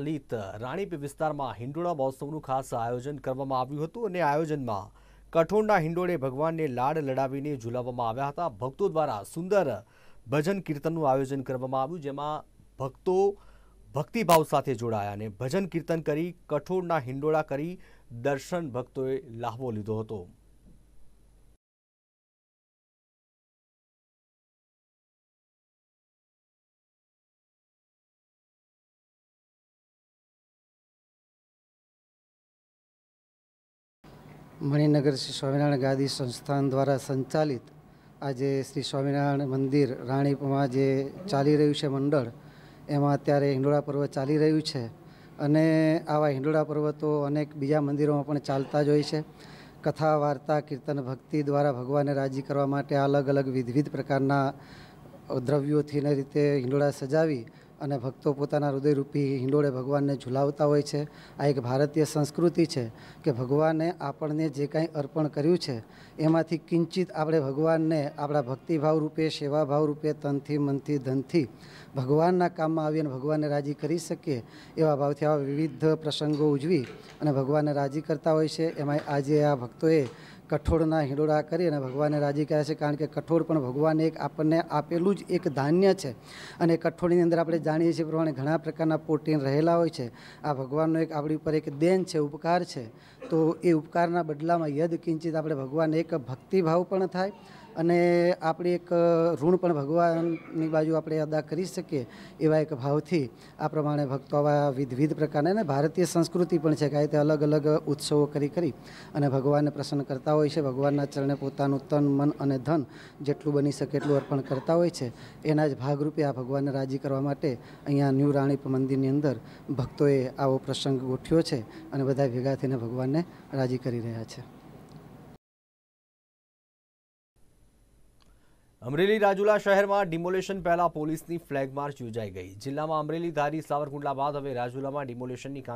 લિત રાણીપ વિસ્તારમાં હિંડોળા મહોત્સવનું ખાસ આયોજન કરવામાં આવ્યું હતું અને આયોજનમાં કઠોળના હિંડોળે ભગવાનને લાડ લડાવીને ઝુલાવવામાં આવ્યા હતા ભક્તો દ્વારા સુંદર ભજન કીર્તનનું આયોજન કરવામાં આવ્યું જેમાં ભક્તો ભક્તિભાવ સાથે જોડાયા અને ભજન કીર્તન કરી કઠોળના હિંડોળા કરી દર્શન ભક્તોએ લાહવો લીધો હતો મણિનગર શ્રી સ્વામિનારાયણ ગાદી સંસ્થાન દ્વારા સંચાલિત આજે શ્રી સ્વામિનારાયણ મંદિર રાણીપમાં જે ચાલી રહ્યું છે મંડળ એમાં અત્યારે હિંડોળા પર્વ ચાલી રહ્યું છે અને આવા હિંડોળા પર્વતો અનેક બીજા મંદિરોમાં પણ ચાલતા જ હોય છે કથા વાર્તા કીર્તન ભક્તિ દ્વારા ભગવાનને રાજી કરવા માટે અલગ અલગ વિવિધ પ્રકારના દ્રવ્યોથીને રીતે હિંડોળા સજાવી અને ભક્તો પોતાના હૃદયરૂપી હિંડોળે ભગવાનને ઝુલાવતા હોય છે આ એક ભારતીય સંસ્કૃતિ છે કે ભગવાને આપણને જે કાંઈ અર્પણ કર્યું છે એમાંથી કિંચિત આપણે ભગવાનને આપણા ભક્તિભાવ રૂપે સેવાભાવ રૂપે તનથી મનથી ધનથી ભગવાનના કામમાં આવીને ભગવાનને રાજી કરી શકીએ એવા ભાવથી આવા વિવિધ પ્રસંગો ઉજવી અને ભગવાનને રાજી કરતા હોય છે એમાં આજે આ ભક્તોએ કઠોળના હિંડોળા કરી અને ભગવાનને રાજી કરે છે કારણ કે કઠોળ પણ ભગવાને એક આપણને આપેલું જ એક ધાન્ય છે અને કઠોળની અંદર આપણે જાણીએ છીએ પ્રમાણે ઘણા પ્રકારના પ્રોટીન રહેલા હોય છે આ ભગવાનનો એક આપણી ઉપર એક દેન છે ઉપકાર છે તો એ ઉપકારના બદલામાં યદ કિંચિત આપણે ભગવાન એક ભક્તિભાવ પણ થાય અને આપણે એક ઋણ પણ ભગવાનની બાજુ આપણે અદા કરી શકીએ એવા એક ભાવથી આ પ્રમાણે ભક્તો આવા વિવિધ પ્રકારના અને ભારતીય સંસ્કૃતિ પણ છે કે આ રીતે અલગ અલગ ઉત્સવો કરી કરી અને ભગવાનને પ્રસન્ન કરતા હોય છે ભગવાનના ચરણે પોતાનું તન મન અને ધન જેટલું બની શકે એટલું અર્પણ કરતા હોય છે એના જ ભાગરૂપે આ ભગવાનને રાજી કરવા માટે અહીંયા ન્યૂ રાણીપ મંદિરની અંદર ભક્તોએ આવો પ્રસંગ ગોઠવ્યો છે અને બધા ભેગા થઈને ભગવાનને રાજી કરી રહ્યા છે અમરેલી રાજુલા શહેરમાં ડિમોલેશન પહેલા પોલીસની ફ્લેગ માર્ચ યોજાઈ ગઈ જિલ્લામાં અમરેલી ધારી સાવરકુંડલા બાદ હવે રાજુલામાં ડિમોલેશનની કામગીરી